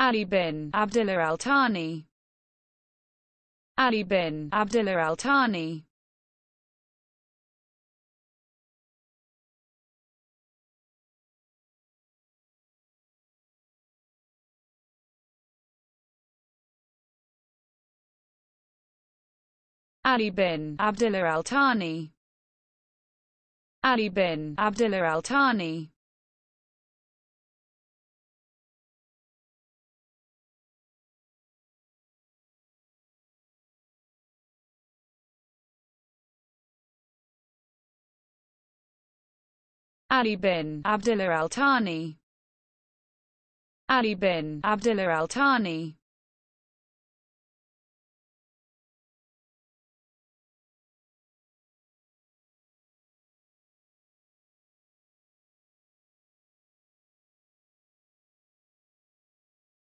Ali bin Abdullah Al Thani. Ali bin Abdullah Al Thani. Ali bin Abdullah Al Thani. Ali bin Abdullah Al Thani. Ali bin Abdullah Al Thani Ali bin Abdullah Al Thani